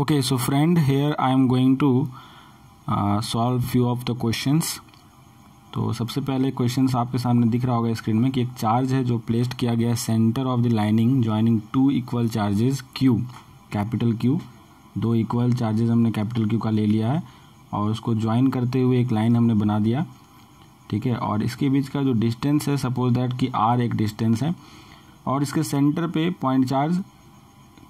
okay so friend here I am going to uh, solve few of the questions तो सबसे पहले question आपके सामने दिख रहा होगा स्क्रीन में कि एक चार्ज है जो प्लेस्ड किया गया centre of the lining joining two equal charges Q capital Q दो इक्वल चार्जेस हमने कैपिटल क्यू का ले लिया है और उसको ज्वाइन करते हुए एक लाइन हमने बना दिया ठीक है और इसके बीच का जो डिस्टेंस है सपोज दैट कि आर एक डिस्टेंस है और इसके सेंटर पे point charge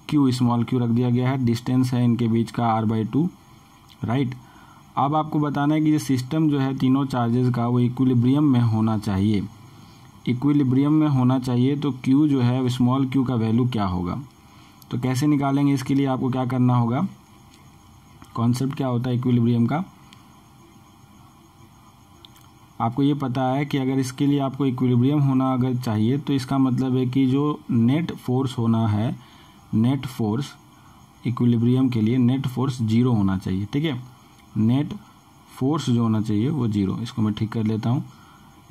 Q small Q रख दिया गया है डिस्टेंस है इनके बीच का आर बाई टू राइट अब आपको बताना है कि ये सिस्टम जो है तीनों चार्जेस का वो इक्विलिब्रियम में होना चाहिए इक्विलिब्रियम में होना चाहिए तो क्यू जो है स्मॉल क्यू का वैल्यू क्या होगा तो कैसे निकालेंगे इसके लिए आपको क्या करना होगा कॉन्सेप्ट क्या होता है इक्विलिब्रियम का आपको ये पता है कि अगर इसके लिए आपको इक्विलिब्रियम होना अगर चाहिए तो इसका मतलब है कि जो नेट फोर्स होना है नेट फोर्स इक्विलिब्रियम के लिए नेट फोर्स जीरो होना चाहिए ठीक है नेट फोर्स जो होना चाहिए वो जीरो इसको मैं ठीक कर लेता हूँ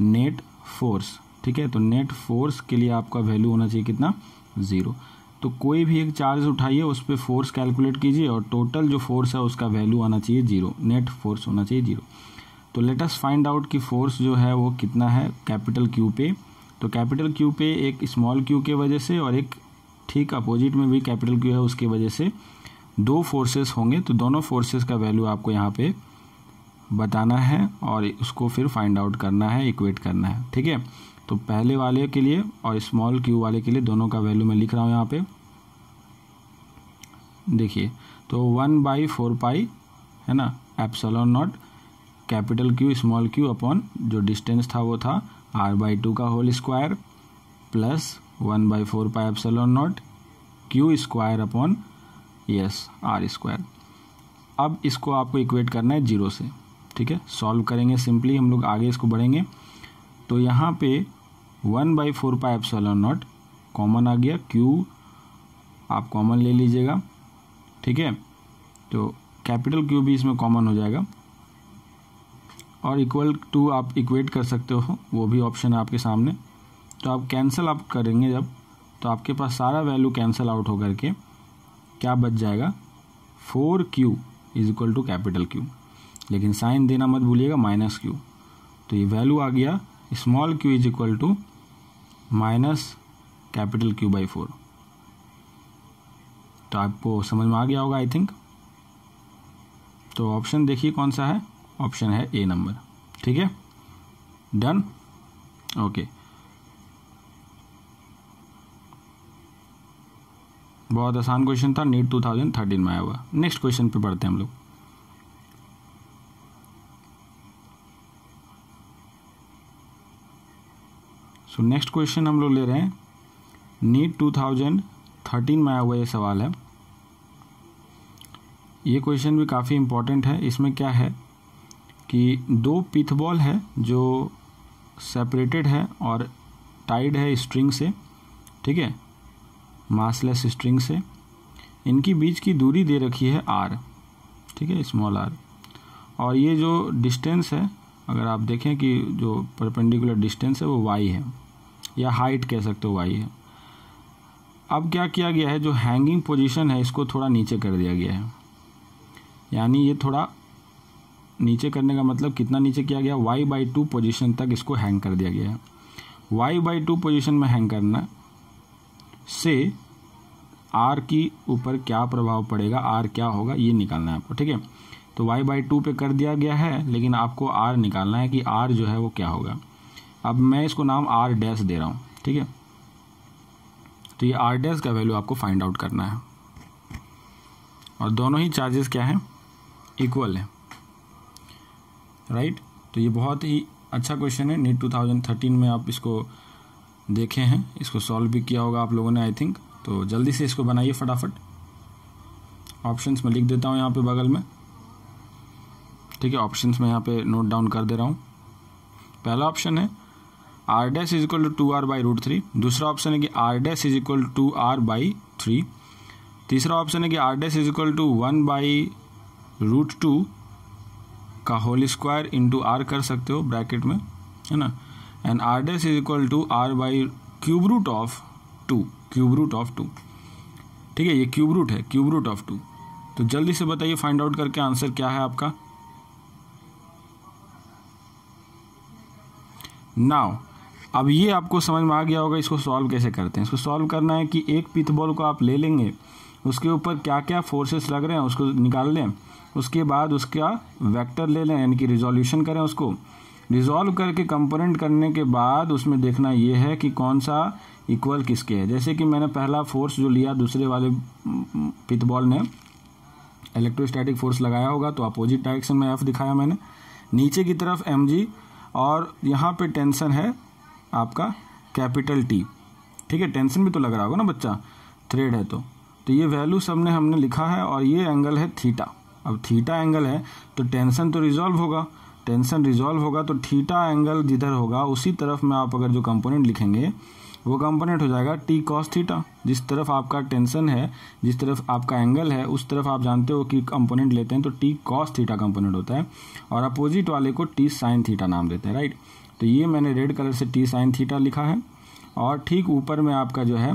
नेट फोर्स ठीक है तो नेट फोर्स के लिए आपका वैल्यू होना चाहिए कितना ज़ीरो तो कोई भी एक चार्ज उठाइए उस पर फोर्स कैलकुलेट कीजिए और टोटल जो फोर्स है उसका वैल्यू आना चाहिए जीरो नेट फोर्स होना चाहिए जीरो तो लेटेस्ट फाइंड आउट कि फोर्स जो है वो कितना है कैपिटल क्यू पे तो कैपिटल क्यू पे एक स्मॉल क्यू के वजह से और एक ठीक अपोजिट में भी कैपिटल क्यू है उसकी वजह से दो फोर्सेस होंगे तो दोनों फोर्सेस का वैल्यू आपको यहाँ पे बताना है और उसको फिर फाइंड आउट करना है इक्वेट करना है ठीक है तो पहले वाले के लिए और स्मॉल क्यू वाले के लिए दोनों का वैल्यू मैं लिख रहा हूँ यहाँ पे देखिए तो वन बाई फोर पाई है ना epsilon naught capital Q small Q upon जो डिस्टेंस था वो था आर बाई टू का whole square plus one by four pi epsilon naught Q square upon yes R square अब इसको आपको इक्वेट करना है जीरो से ठीक है सॉल्व करेंगे सिंपली हम लोग आगे इसको बढ़ेंगे तो यहाँ पे one by four pi epsilon naught common आ गया क्यू आप कॉमन ले लीजिएगा ठीक है तो कैपिटल क्यू भी इसमें कॉमन हो जाएगा और इक्वल टू आप इक्वेट कर सकते हो वो भी ऑप्शन है आपके सामने तो आप कैंसिल आप करेंगे जब तो आपके पास सारा वैल्यू कैंसिल आउट हो करके क्या बच जाएगा four Q is equal to capital Q लेकिन साइन देना मत भूलिएगा माइनस क्यू तो ये वैल्यू आ गया small Q is equal to minus capital Q by four तो आपको समझ में आ गया होगा आई थिंक तो ऑप्शन देखिए कौन सा है ऑप्शन है ए नंबर ठीक है डन ओके okay. बहुत आसान क्वेश्चन था नीट 2013 में आया हुआ नेक्स्ट क्वेश्चन पे पढ़ते हैं हम लोग सो नेक्स्ट क्वेश्चन हम लोग ले रहे हैं नीट 2013 में आया हुआ ये सवाल है ये क्वेश्चन भी काफ़ी इम्पोर्टेंट है इसमें क्या है कि दो पिथबॉल है जो सेपरेटेड है और टाइड है स्ट्रिंग से ठीक है मासलेस स्ट्रिंग से इनकी बीच की दूरी दे रखी है आर ठीक है स्मॉल आर और ये जो डिस्टेंस है अगर आप देखें कि जो परपेंडिकुलर डिस्टेंस है वो वाई है या हाइट कह सकते हो वाई है अब क्या किया गया है जो हैंगिंग पोजीशन है इसको थोड़ा नीचे कर दिया गया है यानी ये थोड़ा नीचे करने का मतलब कितना नीचे किया गया वाई बाई टू पोजिशन तक इसको हैंग कर दिया गया है वाई बाई टू पोजिशन में हैंग करना से आर की ऊपर क्या प्रभाव पड़ेगा आर क्या होगा ये निकालना है आपको ठीक है तो वाई बाई टू पर कर दिया गया है लेकिन आपको आर निकालना है कि आर जो है वो क्या होगा अब मैं इसको नाम आर डैश दे रहा हूँ ठीक है तो ये आर डैश का वैल्यू आपको फाइंड आउट करना है और दोनों ही चार्जेस क्या हैं इक्वल है राइट right? तो ये बहुत ही अच्छा क्वेश्चन है नीट 2013 में आप इसको देखे हैं इसको सॉल्व भी किया होगा आप लोगों ने आई थिंक तो जल्दी से इसको बनाइए फटाफट ऑप्शंस में लिख देता हूँ यहाँ पे बगल में ठीक है ऑप्शंस में यहाँ पे नोट डाउन कर दे रहा हूँ पहला ऑप्शन है R dash is equal to two R by root three दूसरा ऑप्शन है कि R dash is equal to R by three तीसरा ऑप्शन है कि R dash is equal to one by root two का होल स्क्वायर इंटू आर कर सकते हो ब्रैकेट में है ना and r dash is equal to r by cube root of two cube root of two ठीक है ये क्यूब रूट है क्यूब रूट ऑफ टू तो जल्दी से बताइए फाइंड आउट करके आंसर क्या है आपका नाउ अब ये आपको समझ में आ गया होगा इसको सॉल्व कैसे करते हैं इसको सॉल्व करना है कि एक पिथ बॉल को आप ले लेंगे उसके ऊपर क्या क्या फोर्सेस लग रहे हैं उसको निकाल लें उसके बाद उसका वेक्टर ले लें यानी कि रिजोल्यूशन करें उसको रिजॉल्व करके कंपोनेंट करने के बाद उसमें देखना यह है कि कौन सा इक्वल किसके है जैसे कि मैंने पहला फोर्स जो लिया दूसरे वाले पिथ बॉल ने इलेक्ट्रोस्टैटिक फोर्स लगाया होगा तो अपोजिट डायरेक्शन में एफ दिखाया मैंने नीचे की तरफ एम जी और यहाँ पे टेंशन है आपका कैपिटल टी ठीक है टेंशन भी तो लग रहा होगा ना बच्चा थ्रेड है तो तो ये वैल्यू सबने हमने लिखा है और ये एंगल है थीटा अब थीटा एंगल है तो टेंशन तो रिजॉल्व होगा टेंशन रिजॉल्व होगा तो थीटा एंगल जिधर होगा उसी तरफ में आप अगर जो कंपोनेंट लिखेंगे वो कंपोनेंट हो जाएगा टी कॉस थीटा जिस तरफ आपका टेंशन है जिस तरफ आपका एंगल है उस तरफ आप जानते हो कि कंपोनेंट लेते हैं तो टी कॉस थीटा कंपोनेंट होता है और अपोजिट वाले को टी साइन थीटा नाम देते हैं राइट तो ये मैंने रेड कलर से टी साइन थीटा लिखा है और ठीक ऊपर में आपका जो है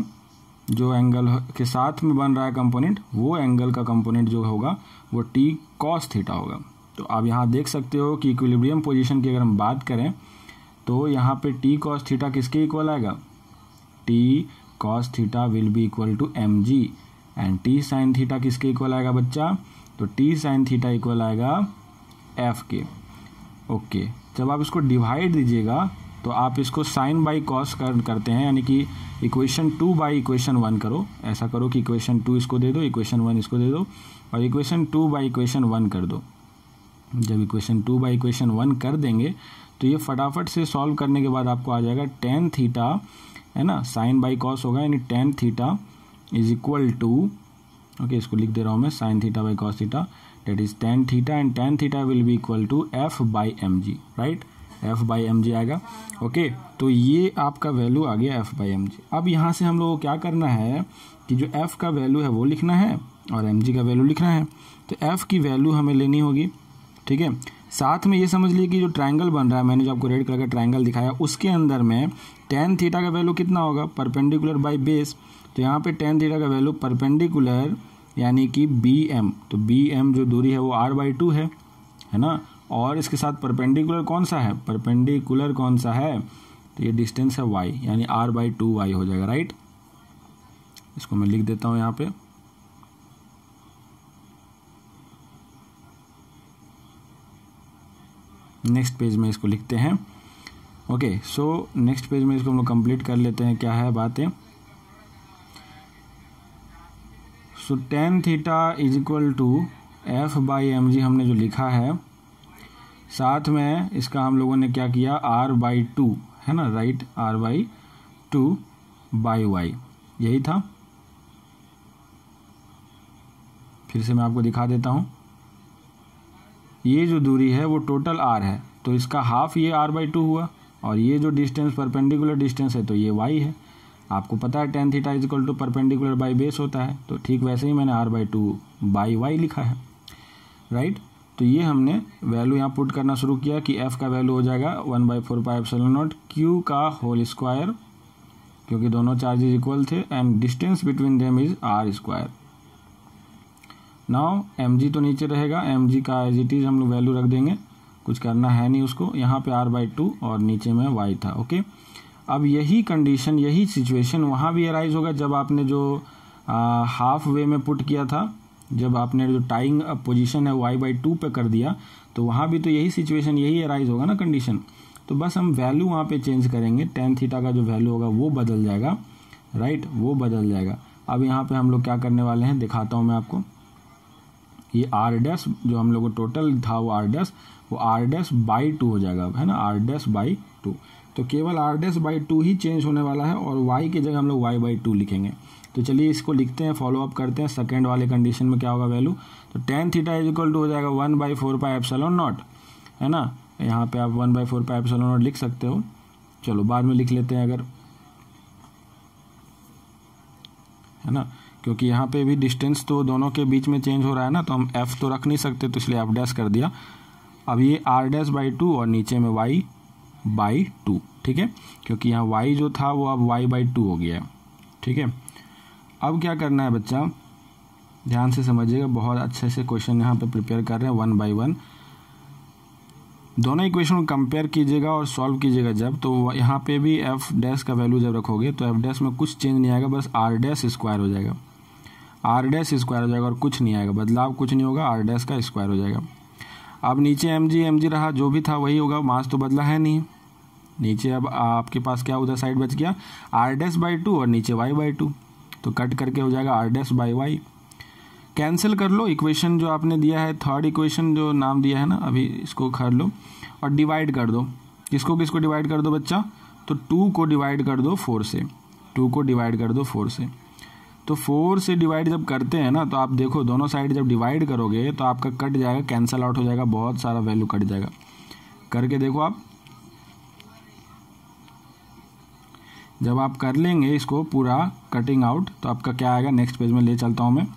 जो एंगल के साथ में बन रहा है कंपोनेंट वो एंगल का कंपोनेंट जो होगा वो टी कॉस थीटा होगा तो आप यहाँ देख सकते हो कि इक्विलिब्रियम पोजीशन की अगर हम बात करें तो यहाँ पे टी कॉस थीटा किसके इक्वल आएगा T cos theta will be equal to M G and T sine theta किसके इक्वल आएगा बच्चा तो टी साइन थीटा इक्वल आएगा एफ के ओके जब आप इसको डिवाइड दीजिएगा तो आप इसको साइन बाई कॉस करते हैं यानी कि equation two by equation one करो ऐसा करो कि इक्वेशन टू इसको दे दो इक्वेशन वन इसको दे दो और equation two by equation one कर दो जब equation two by equation one कर देंगे तो ये फटाफट से सॉल्व करने के बाद आपको आ जाएगा टेन थीटा है ना साइन बाई कॉस होगा यानी tan theta is equal to okay इसको लिख दे रहा हूँ मैं sine theta by cos theta that is tan theta and tan theta will be equal to F by M G right F by M G आएगा okay तो ये आपका वैल्यू आ गया एफ बाई एम जी अब यहाँ से हम लोग को क्या करना है कि जो एफ का वैल्यू है वो लिखना है और एम जी का वैल्यू लिखना है तो एफ की वैल्यू हमें लेनी होगी ठीक है साथ में ये समझ लिए कि जो ट्रायंगल बन रहा है मैंने जो आपको रेड कलर का ट्रायंगल दिखाया उसके अंदर में टेन थीटा का वैल्यू कितना होगा परपेंडिकुलर बाई बेस तो यहाँ पे टेन थीटा का वैल्यू परपेंडिकुलर यानी कि बी एम तो बी एम जो दूरी है वो आर बाई टू है है ना और इसके साथ परपेंडिकुलर कौन सा है परपेंडिकुलर कौन सा है तो ये डिस्टेंस है वाई यानी आर बाई टू वाई हो जाएगा राइट इसको मैं लिख देता हूँ यहाँ पे नेक्स्ट पेज में इसको लिखते हैं ओके सो नेक्स्ट पेज में इसको हम लोग कंप्लीट कर लेते हैं क्या है बातें so tan theta is equal to F by M G हमने जो लिखा है साथ में इसका हम लोगों ने क्या किया आर बाई टू है ना right R by two by Y यही था फिर से मैं आपको दिखा देता हूँ ये जो दूरी है वो टोटल आर है तो इसका हाफ ये आर बाई टू हुआ और ये जो डिस्टेंस परपेंडिकुलर डिस्टेंस है तो ये वाई है आपको पता है tan theta equal to perpendicular by base होता है तो ठीक वैसे ही मैंने R by two by Y लिखा है राइट तो ये हमने वैल्यू यहाँ पुट करना शुरू किया कि एफ़ का वैल्यू हो जाएगा one by four pi seven naught Q का होल स्क्वायर क्योंकि दोनों चार्जेज इक्वल थे and distance between them is R square now M G तो नीचे रहेगा एम जी का एज इट इज़ हम लोग वैल्यू रख देंगे कुछ करना है नहीं उसको यहाँ पे आर बाई टू और नीचे में वाई था ओके अब यही कंडीशन यही सिचुएशन वहाँ भी अराइज होगा जब आपने जो आ, हाफ वे में पुट किया था जब आपने जो टाइंग पोजीशन है वाई बाई टू पर कर दिया तो वहाँ भी तो यही सिचुएशन यही अराइज होगा ना कंडीशन तो बस हम वैल्यू वहाँ पे चेंज करेंगे टेन थीटा का जो वैल्यू होगा वो बदल जाएगा राइट वो बदल जाएगा अब यहाँ पर हम लोग क्या करने वाले हैं दिखाता हूँ मैं आपको ये आर डैश जो हम लोग टोटल था वो आर डैश वो आर डैश बाई टू हो जाएगा है ना आर डैश बाई टू तो केवल आर डैश बाई टू ही चेंज होने वाला है और वाई की जगह हम लोग वाई बाई टू लिखेंगे तो चलिए इसको लिखते हैं फॉलो अप करते हैं सेकेंड वाले कंडीशन में क्या होगा वैल्यू तो tan theta is equal to हो जाएगा one by four pi epsilon naught है ना यहाँ पे आप one by four pi epsilon naught लिख सकते हो चलो बाद में लिख लेते हैं अगर है ना क्योंकि यहाँ पे भी डिस्टेंस तो दोनों के बीच में चेंज हो रहा है ना तो हम एफ़ तो रख नहीं सकते तो इसलिए एफ डैश कर दिया अब ये आर डैश बाई टू और नीचे में वाई बाई टू ठीक है क्योंकि यहाँ वाई जो था वो अब वाई बाई टू हो गया है ठीक है अब क्या करना है बच्चा ध्यान से समझिएगा बहुत अच्छे से क्वेश्चन यहाँ पे प्रिपेयर कर रहे हैं वन बाई वन दोनों इक्वेशन को कंपेयर कीजिएगा और सॉल्व कीजिएगा जब तो यहाँ पे भी एफ डैश का वैल्यू जब रखोगे तो एफ डैश में कुछ चेंज नहीं आएगा बस आर डैश स्क्वायर हो जाएगा आर डैस स्क्वायर हो जाएगा और कुछ नहीं आएगा बदलाव कुछ नहीं होगा आर डैस का स्क्वायर हो जाएगा अब नीचे एम जी एम जी रहा जो भी था वही होगा मास तो बदला है नहीं नीचे अब आपके पास क्या उधर साइड बच गया आर डैस बाई टू और नीचे वाई बाई टू तो कट करके हो जाएगा R dash by Y cancel कर लो इक्वेशन जो आपने दिया है थर्ड इक्वेशन जो नाम दिया है ना अभी इसको कर लो और डिवाइड कर दो किसको किसको डिवाइड कर दो बच्चा तो टू को डिवाइड कर दो फोर से टू को डिवाइड कर दो फोर से तो फोर से डिवाइड जब करते हैं ना तो आप देखो दोनों साइड जब डिवाइड करोगे तो आपका कट जाएगा कैंसल आउट हो जाएगा बहुत सारा वैल्यू कट जाएगा करके देखो आप जब आप कर लेंगे इसको पूरा कटिंग आउट तो आपका क्या आएगा नेक्स्ट पेज में ले चलता हूँ मैं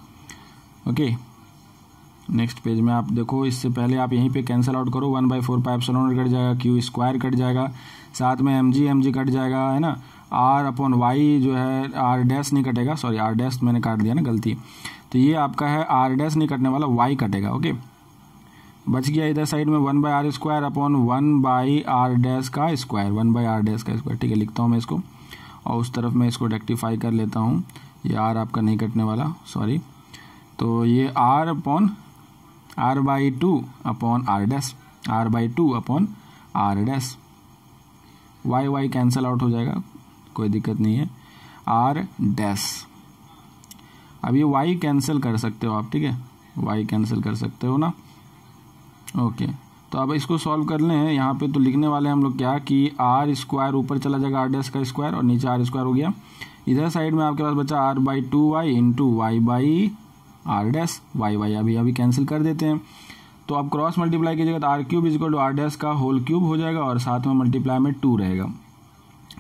ओके नेक्स्ट पेज में आप देखो इससे पहले आप यहीं पे कैंसिल आउट करो one by four pi epsilon cut जाएगा क्यू स्क्वायर कट जाएगा साथ में M G M G cut जाएगा है ना आर अपॉन वाई जो है आर डैस नहीं कटेगा सॉरी आर डैस मैंने काट दिया ना गलती तो ये आपका है आर डैस नहीं कटने वाला वाई कटेगा ओके बच गया इधर साइड में one by R square upon one by R dash का square one by R dash का स्क्वायर ठीक है लिखता हूँ मैं इसको और उस तरफ मैं इसको रेक्टिफाई कर लेता हूँ ये आर आपका नहीं कटने वाला सॉरी तो ये R upon R by two upon R dash R by two upon R dash Y Y cancel out हो जाएगा कोई दिक्कत नहीं है आर डैस अब ये वाई कैंसिल कर सकते हो आप ठीक है वाई कैंसिल कर सकते हो ना ओके तो अब इसको सॉल्व कर लें यहाँ पे तो लिखने वाले हम लोग क्या कि आर स्क्वायर ऊपर चला जाएगा आर डैस का स्क्वायर और नीचे आर स्क्वायर हो गया इधर साइड में आपके पास बचा R by two Y into Y by R dash Y Y अभी अभी कैंसिल कर देते हैं तो आप क्रॉस मल्टीप्लाई कीजिएगा तो R cube is equal to R dash का होल क्यूब हो जाएगा और साथ में मल्टीप्लाई में टू रहेगा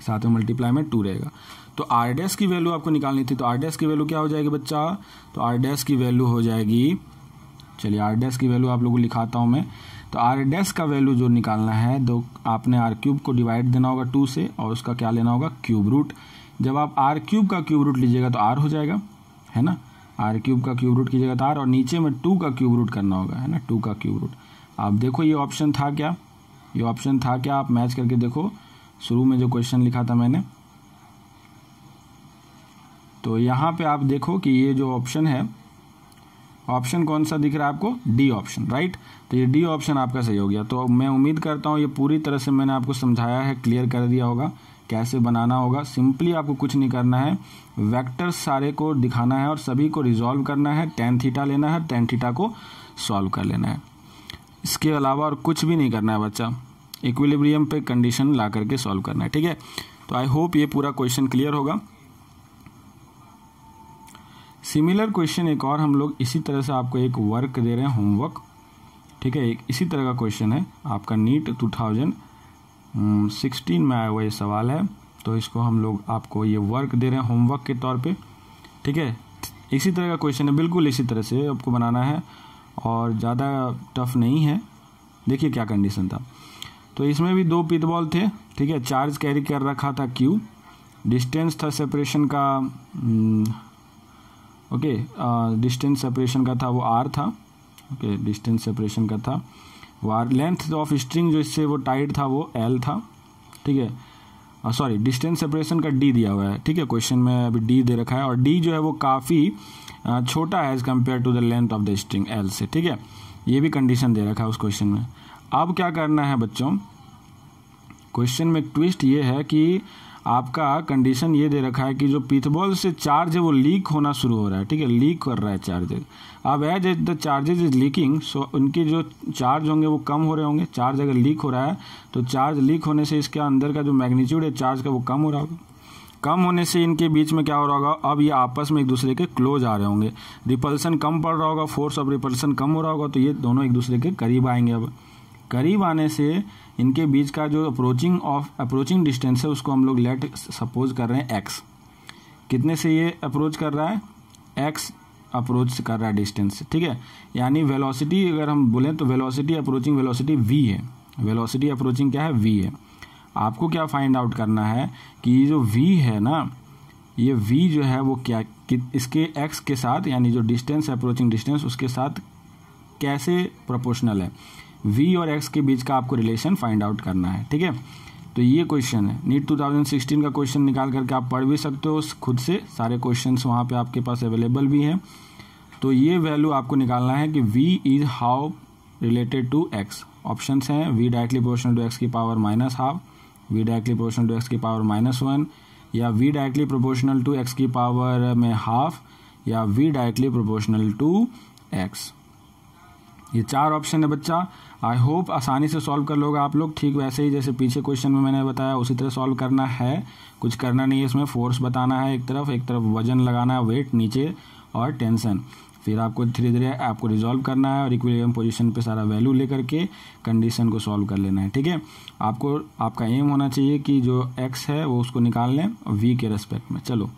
साथ में मल्टीप्लाई में टू रहेगा तो आर डैस की वैल्यू आपको निकालनी थी तो आर डैस की वैल्यू क्या हो जाएगी बच्चा तो आर डैस की वैल्यू हो जाएगी चलिए आर डैस की वैल्यू आप लोगों को लिखाता हूँ मैं तो आर डैस का वैल्यू जो निकालना है दो आपने आर क्यूब को डिवाइड देना होगा टू से और उसका क्या लेना होगा क्यूब रूट जब आप आर क्यूब का क्यूब रूट लीजिएगा तो आर हो जाएगा है ना आर क्यूब का क्यूब रूट कीजिएगा तो आर और नीचे में टू का क्यूब रूट करना होगा है ना टू का क्यूब रूट आप देखो ये ऑप्शन था क्या ये ऑप्शन था क्या आप मैच करके देखो शुरू में जो क्वेश्चन लिखा था मैंने तो यहाँ पे आप देखो कि ये जो ऑप्शन है ऑप्शन कौन सा दिख रहा है आपको डी ऑप्शन राइट तो ये डी ऑप्शन आपका सही हो गया तो मैं उम्मीद करता हूँ ये पूरी तरह से मैंने आपको समझाया है क्लियर कर दिया होगा कैसे बनाना होगा सिंपली आपको कुछ नहीं करना है वेक्टर सारे को दिखाना है और सभी को रिजॉल्व करना है टेन थीटा लेना है टेन थीटा को सॉल्व कर लेना है इसके अलावा और कुछ भी नहीं करना है बच्चा इक्विलिब्रियम पे कंडीशन ला करके सॉल्व करना है ठीक है तो आई होप ये पूरा क्वेश्चन क्लियर होगा सिमिलर क्वेश्चन एक और हम लोग इसी तरह से आपको एक वर्क दे रहे हैं होमवर्क ठीक है एक इसी तरह का क्वेश्चन है आपका नीट टू थाउजेंड सिक्सटीन में आया हुआ ये सवाल है तो इसको हम लोग आपको ये वर्क दे रहे हैं होमवर्क के तौर पे ठीक है इसी तरह का क्वेश्चन है बिल्कुल इसी तरह से आपको बनाना है और ज़्यादा टफ नहीं है देखिए क्या कंडीशन था तो इसमें भी दो पित बॉल थे ठीक है चार्ज कैरी कर रखा था क्यू डिस्टेंस था सेपरेशन का ओके डिस्टेंस सेपरेशन का था वो आर था ओके डिस्टेंस सेपरेशन का था वो आर लेंथ ऑफ स्ट्रिंग जो इससे वो टाइट था वो एल था ठीक है सॉरी डिस्टेंस सेपरेशन का डी दिया हुआ है ठीक है क्वेश्चन में अभी डी दे रखा है और डी जो है वो काफ़ी छोटा है as compare to the length of the string L से ठीक है ये भी कंडीशन दे रखा है उस क्वेश्चन में अब क्या करना है बच्चों क्वेश्चन में ट्विस्ट ये है कि आपका कंडीशन ये दे रखा है कि जो पिथबॉल से चार्ज है वो लीक होना शुरू हो रहा है ठीक है लीक कर रहा है चार्जेज अब as as the charges is leaking so उनके जो चार्ज होंगे वो कम हो रहे होंगे चार्ज अगर लीक हो रहा है तो चार्ज लीक होने से इसके अंदर का जो मैग्नीट्यूड है चार्ज का वो कम हो रहा होगा कम होने से इनके बीच में क्या हो रहा होगा अब ये आपस में एक दूसरे के क्लोज आ रहे होंगे रिपल्सन कम पड़ रहा होगा फोर्स ऑफ रिपल्सन कम हो रहा होगा तो ये दोनों एक दूसरे के करीब आएंगे अब करीब आने से इनके बीच का जो अप्रोचिंग ऑफ अप्रोचिंग डिस्टेंस है उसको हम लोग लेट सपोज कर रहे हैं एक्स कितने से ये अप्रोच कर रहा है एक्स अप्रोच कर रहा है डिस्टेंस ठीक है यानी वेलोसिटी अगर हम बोलें तो वेलोसिटी अप्रोचिंग वेलोसिटी वी है वेलोसिटी अप्रोचिंग क्या है वी है आपको क्या फाइंड आउट करना है कि ये जो वी है ना ये वी जो है वो क्या इसके एक्स के साथ यानी जो डिस्टेंस अप्रोचिंग डिस्टेंस उसके साथ कैसे प्रोपोर्शनल है वी और एक्स के बीच का आपको रिलेशन फाइंड आउट करना है ठीक है तो ये क्वेश्चन है नीट 2016 का क्वेश्चन निकाल करके आप पढ़ भी सकते हो खुद से सारे क्वेश्चन वहाँ पे आपके पास अवेलेबल भी हैं तो ये वैल्यू आपको निकालना है कि V is how related to X option हैं V directly proportional to X की power minus half v directly proportional to x की पावर माइनस वन या v directly proportional to x की पावर में हाफ या v directly proportional to x ये चार option है बच्चा आई होप आसानी से सॉल्व कर लोगे आप लोग ठीक वैसे ही जैसे पीछे क्वेश्चन में मैंने बताया उसी तरह सॉल्व करना है कुछ करना नहीं है इसमें फोर्स बताना है एक तरफ एक तरफ वजन लगाना है वेट नीचे और टेंशन फिर आपको धीरे धीरे आपको रिजॉल्व करना है और इक्विलिब्रियम पोजीशन पे सारा वैल्यू लेकर के कंडीशन को सॉल्व कर लेना है ठीक है आपको आपका एम होना चाहिए कि जो एक्स है वो उसको निकाल लें वी के रेस्पेक्ट में चलो